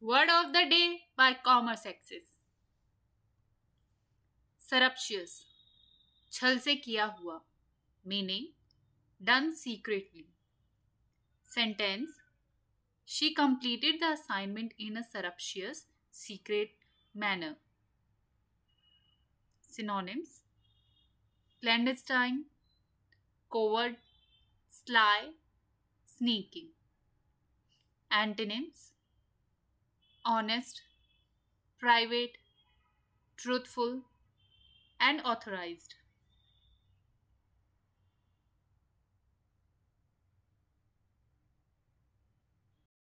Word of the day by Commerce Access. सरप्शियस छल से किया हुआ meaning done secretly sentence she completed the assignment in a surreptitious secret manner synonyms clandestine covert sly sneaking antonyms honest, private, truthful, and authorized.